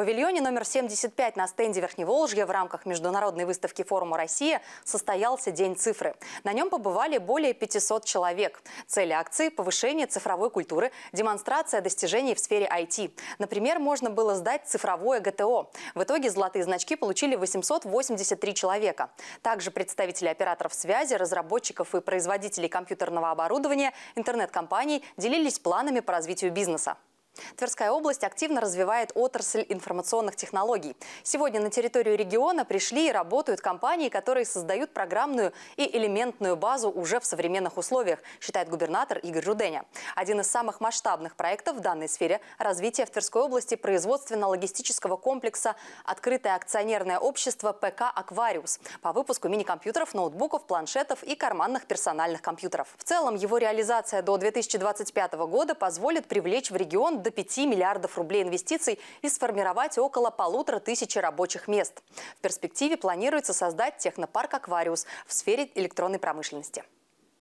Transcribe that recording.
павильоне номер 75 на стенде Верхневолжья в рамках международной выставки форума «Россия» состоялся День цифры. На нем побывали более 500 человек. Цель акции – повышение цифровой культуры, демонстрация достижений в сфере IT. Например, можно было сдать цифровое ГТО. В итоге золотые значки получили 883 человека. Также представители операторов связи, разработчиков и производителей компьютерного оборудования, интернет-компаний делились планами по развитию бизнеса. Тверская область активно развивает отрасль информационных технологий. Сегодня на территорию региона пришли и работают компании, которые создают программную и элементную базу уже в современных условиях, считает губернатор Игорь Руденя. Один из самых масштабных проектов в данной сфере – развитие в Тверской области производственно-логистического комплекса «Открытое акционерное общество ПК «Аквариус» по выпуску мини-компьютеров, ноутбуков, планшетов и карманных персональных компьютеров. В целом его реализация до 2025 года позволит привлечь в регион до до 5 миллиардов рублей инвестиций и сформировать около полутора тысячи рабочих мест. В перспективе планируется создать технопарк «Аквариус» в сфере электронной промышленности.